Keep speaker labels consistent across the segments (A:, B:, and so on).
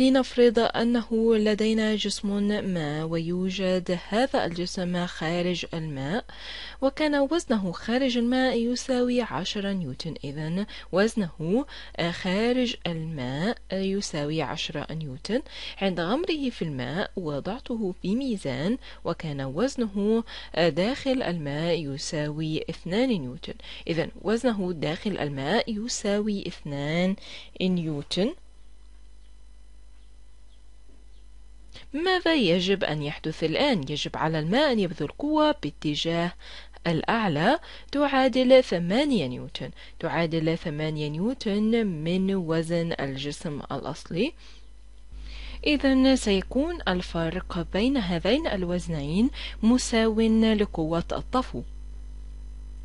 A: لنفرض أنه لدينا جسم ما ويوجد هذا الجسم خارج الماء وكان وزنه خارج الماء يساوي 10 نيوتن إذا وزنه خارج الماء يساوي 10 نيوتن عند غمره في الماء وضعته في ميزان وكان وزنه داخل الماء يساوي 2 نيوتن إذا وزنه داخل الماء يساوي 2 نيوتن ماذا يجب أن يحدث الآن؟ يجب على الماء أن يبذل قوة باتجاه الأعلى تعادل ثمانية نيوتن تعادل ثمانية نيوتن من وزن الجسم الأصلي إذا سيكون الفرق بين هذين الوزنين مساو لقوة الطفو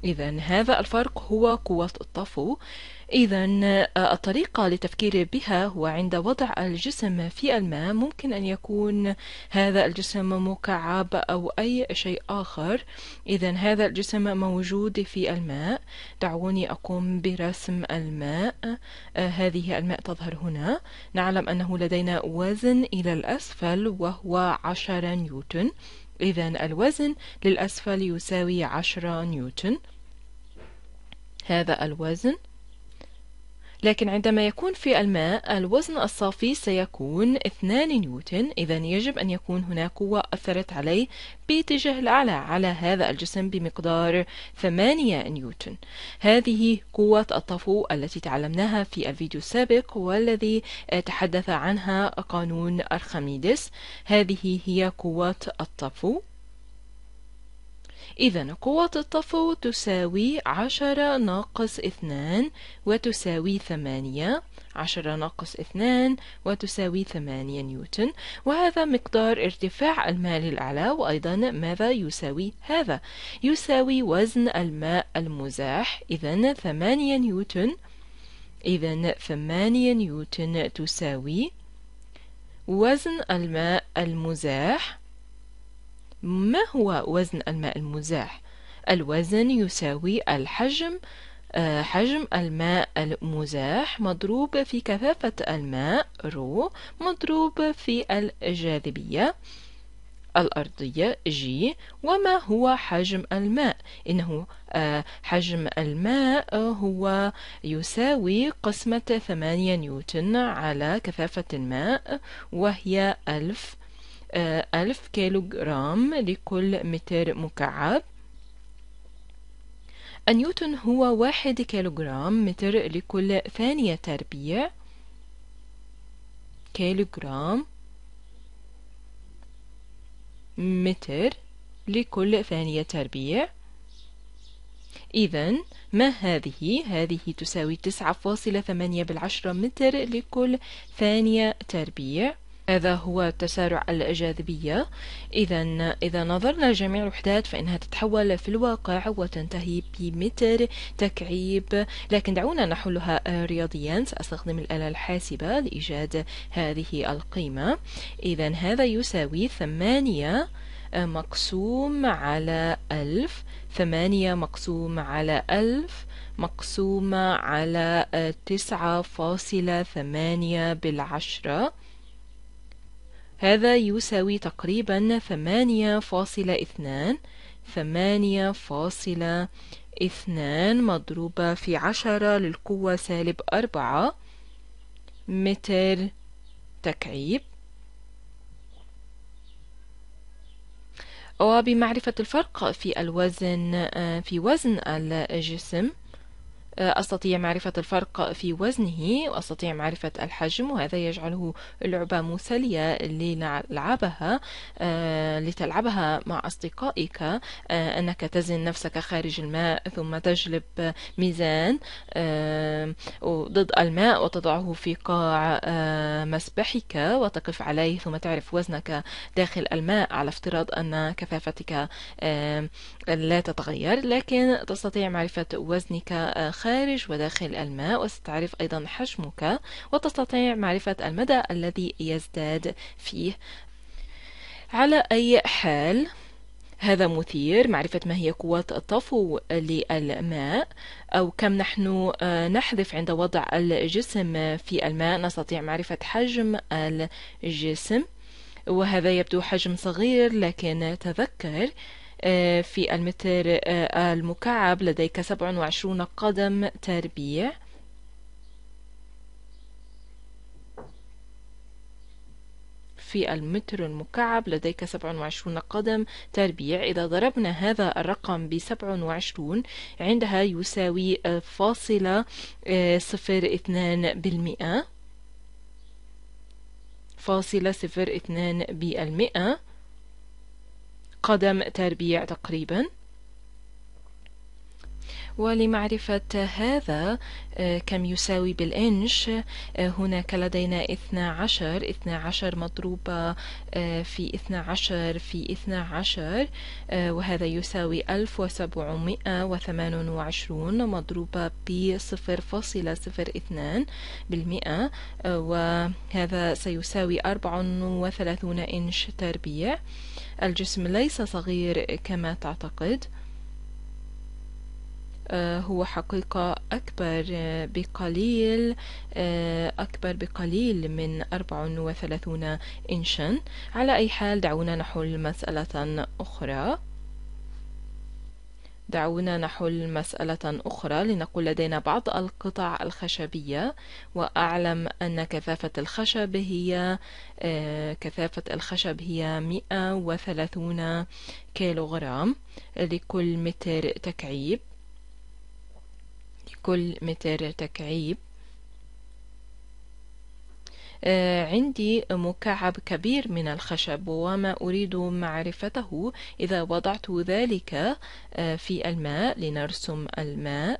A: إذا هذا الفرق هو قوة الطفو إذا آه، الطريقة للتفكير بها هو عند وضع الجسم في الماء ممكن أن يكون هذا الجسم مكعب أو أي شيء آخر إذا هذا الجسم موجود في الماء دعوني أقوم برسم الماء آه، هذه الماء تظهر هنا نعلم أنه لدينا وزن إلى الأسفل وهو عشرة نيوتن إذا الوزن للأسفل يساوي عشرة نيوتن هذا الوزن لكن عندما يكون في الماء الوزن الصافي سيكون 2 نيوتن إذا يجب أن يكون هناك قوة أثرت عليه باتجاه الأعلى على هذا الجسم بمقدار 8 نيوتن هذه قوة الطفو التي تعلمناها في الفيديو السابق والذي آه، تحدث عنها قانون أرخميدس هذه هي قوة الطفو إذا قوة الطفو تساوي عشرة ناقص اثنان وتساوي ثمانية عشرة ناقص اثنان وتساوي ثمانية نيوتن وهذا مقدار ارتفاع الماء للأعلى وأيضا ماذا يساوي هذا يساوي وزن الماء المزاح إذا ثمانية نيوتن إذا ثمانية نيوتن تساوي وزن الماء المزاح ما هو وزن الماء المزاح الوزن يساوي الحجم آه، حجم الماء المزاح مضروب في كثافة الماء رو مضروب في الجاذبية الأرضية جي وما هو حجم الماء إنه آه، حجم الماء هو يساوي قسمة ثمانية نيوتن على كثافة الماء وهي ألف آه، ألف كيلوغرام لكل متر مكعب النيوتن هو واحد كيلوغرام متر لكل ثانية تربيع كيلوغرام متر لكل ثانية تربيع إذا ما هذه؟ هذه تساوي تسعة فاصلة ثمانية بالعشرة متر لكل ثانية تربيع هذا هو تسارع الجاذبية إذا إذا نظرنا لجميع الوحدات فإنها تتحول في الواقع وتنتهي بمتر تكعيب لكن دعونا نحلها رياضيا سأستخدم الآلة الحاسبة لإيجاد هذه القيمة إذا هذا يساوي ثمانية مقسوم على ألف ثمانية مقسوم على ألف مقسومة على تسعة فاصلة ثمانية بالعشرة هذا يساوي تقريبا ثمانية فاصلة اثنان ثمانية فاصلة اثنان مضروبة في عشرة للقوة سالب أربعة متر تكعيب وبمعرفة الفرق في الوزن آه، في وزن الجسم أستطيع معرفة الفرق في وزنه وأستطيع معرفة الحجم وهذا يجعله لعبة مسلية لنلعبها آه، لتلعبها مع أصدقائك آه، أنك تزن نفسك خارج الماء ثم تجلب ميزان آه، ضد الماء وتضعه في قاع مسبحك وتقف عليه ثم تعرف وزنك داخل الماء على افتراض أن كثافتك لا تتغير لكن تستطيع معرفة وزنك خارج الخارج وداخل الماء وستعرف أيضا حجمك وتستطيع معرفة المدى الذي يزداد فيه على أي حال هذا مثير معرفة ما هي قوة الطفو للماء أو كم نحن آه، نحذف عند وضع الجسم في الماء نستطيع معرفة حجم الجسم وهذا يبدو حجم صغير لكن تذكر آه، في المتر آه، المكعب لديك 27 قدم تربيع في المتر المكعب لديك 27 قدم تربيع إذا ضربنا هذا الرقم ب 27 عندها يساوي آه، فاصلة صفر اثنان بالمئة فاصلة صفر اثنان بالمئة قدم تربيع تقريبا ولمعرفة هذا آه، كم يساوي بالإنش آه، هناك لدينا 12 12 مضروبة آه، في 12 في 12 وهذا يساوي 1728 مضروبة ب 0.02 بالمئة وهذا سيساوي 34 إنش تربيع الجسم ليس صغير كما تعتقد آه، هو حقيقة أكبر آه، بقليل آه، أكبر بقليل من 34 إنشا على أي حال دعونا نحل مسألة أخرى دعونا نحل مسألة أخرى لنقول لدينا بعض القطع الخشبية وأعلم أن كثافة الخشب هي كثافة الخشب هي 130 كيلوغرام لكل متر تكعيب لكل متر تكعيب آه، عندي مكعب كبير من الخشب وما أريد معرفته إذا وضعت ذلك آه، في الماء لنرسم الماء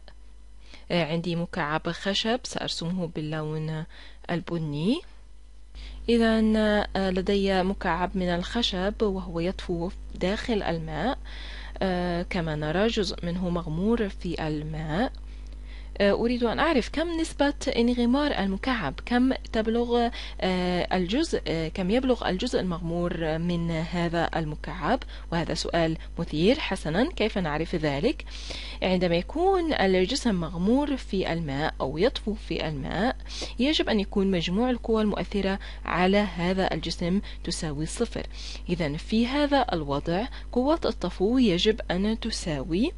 A: آه، عندي مكعب خشب سأرسمه باللون البني إذا لدي مكعب من الخشب وهو يطفو داخل الماء كما نرى جزء منه مغمور في الماء آه، أريد أن أعرف كم نسبة انغمار المكعب كم تبلغ آه، الجزء آه، كم يبلغ الجزء المغمور من هذا المكعب وهذا سؤال مثير حسنا كيف نعرف ذلك عندما يكون الجسم مغمور في الماء أو يطفو في الماء يجب أن يكون مجموع القوى المؤثرة على هذا الجسم تساوي صفر إذا في هذا الوضع قوة الطفو يجب أن تساوي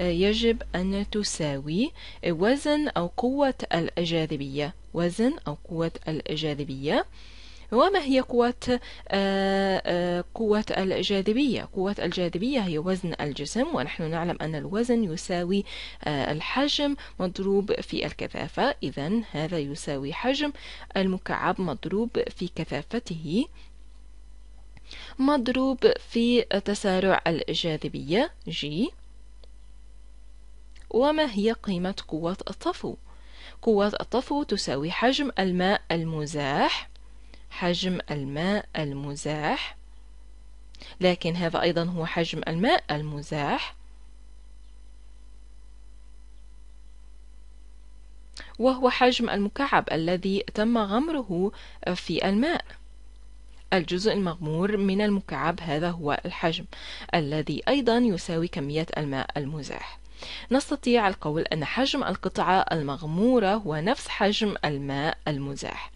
A: يجب أن تساوي وزن أو قوة الجاذبية وزن أو قوة الجاذبية وما هي قوة آه، آه، قوة الجاذبية؟ قوة الجاذبية هي وزن الجسم ونحن نعلم أن الوزن يساوي آه، الحجم مضروب في الكثافة إذا هذا يساوي حجم المكعب مضروب في كثافته مضروب في تسارع الجاذبية جي وما هي قيمة قوة الطفو قوة الطفو تساوي حجم الماء المزاح حجم الماء المزاح لكن هذا أيضا هو حجم الماء المزاح وهو حجم المكعب الذي تم غمره في الماء الجزء المغمور من المكعب هذا هو الحجم الذي أيضا يساوي كمية الماء المزاح نستطيع القول أن حجم القطعة المغمورة هو نفس حجم الماء المزاح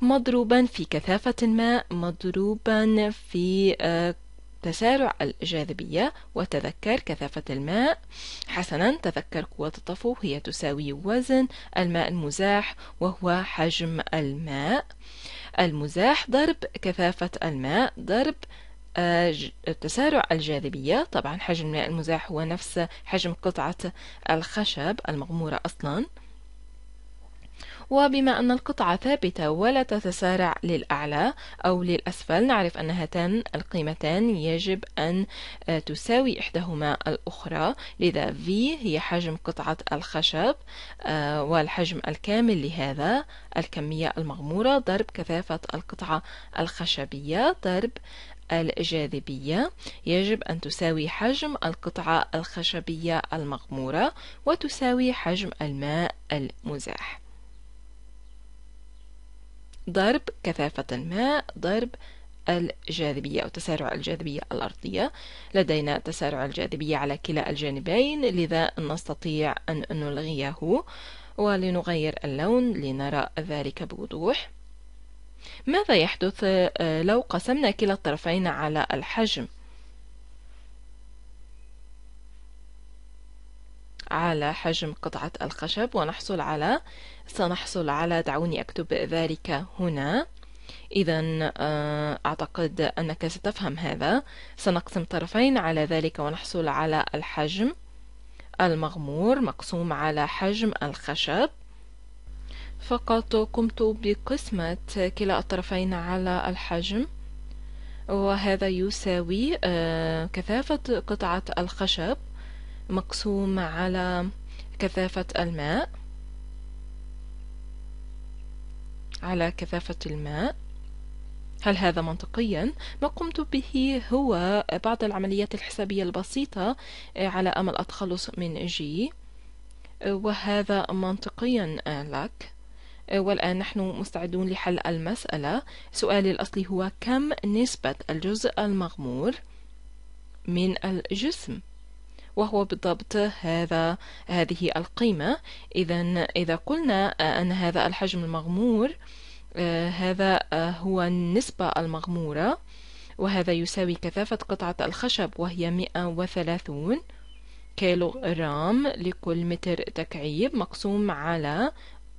A: مضروبا في كثافة الماء مضروبا في آه، تسارع الجاذبية وتذكر كثافة الماء حسنا تذكر قوة الطفو هي تساوي وزن الماء المزاح وهو حجم الماء المزاح ضرب كثافة الماء ضرب تسارع الجاذبية طبعا حجم الماء المزاح هو نفس حجم قطعة الخشب المغمورة أصلا وبما أن القطعة ثابتة ولا تتسارع للأعلى أو للأسفل نعرف أن هاتان القيمتان يجب أن آه، تساوي إحداهما الأخرى لذا V هي حجم قطعة الخشب آه، والحجم الكامل لهذا الكمية المغمورة ضرب كثافة القطعة الخشبية ضرب الجاذبية يجب أن تساوي حجم القطعة الخشبية المغمورة وتساوي حجم الماء المزاح ضرب كثافة الماء ضرب الجاذبية أو تسارع الجاذبية الأرضية لدينا تسارع الجاذبية على كلا الجانبين لذا نستطيع أن نلغيه ولنغير اللون لنرى ذلك بوضوح ماذا يحدث آه، لو قسمنا كلا الطرفين على الحجم على حجم قطعة الخشب ونحصل على سنحصل على دعوني أكتب ذلك هنا إذا آه، أعتقد أنك ستفهم هذا سنقسم طرفين على ذلك ونحصل على الحجم المغمور مقسوم على حجم الخشب فقط قمت بقسمة كلا الطرفين على الحجم وهذا يساوي آه، كثافة قطعة الخشب مقسوم على كثافة الماء على كثافة الماء هل هذا منطقيا؟ ما قمت به هو بعض العمليات الحسابية البسيطة آه، على أمل التخلص من جي آه، وهذا منطقيا لك والآن نحن مستعدون لحل المسألة سؤالي الأصلي هو كم نسبة الجزء المغمور من الجسم وهو بالضبط هذا هذه القيمة إذا إذا قلنا أن هذا الحجم المغمور آه، هذا آه، هو النسبة المغمورة وهذا يساوي كثافة قطعة الخشب وهي 130 كيلوغرام لكل متر تكعيب مقسوم على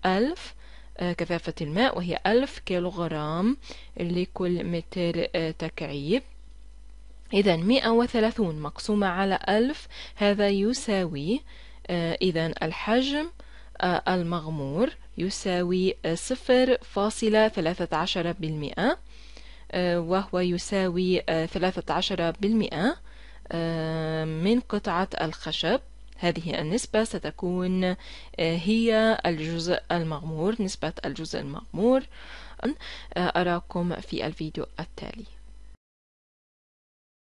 A: ألف آه، كثافة الماء وهي ألف كيلوغرام لكل متر آه، تكعيب إذا مئة وثلاثون مقسومة على ألف هذا يساوي آه، إذا الحجم المغمور يساوي صفر فاصلة ثلاثة عشر بالمئة وهو يساوي ثلاثة عشر بالمئة من قطعة الخشب هذه النسبة ستكون آه، هي الجزء المغمور نسبة الجزء المغمور آه، أراكم في الفيديو التالي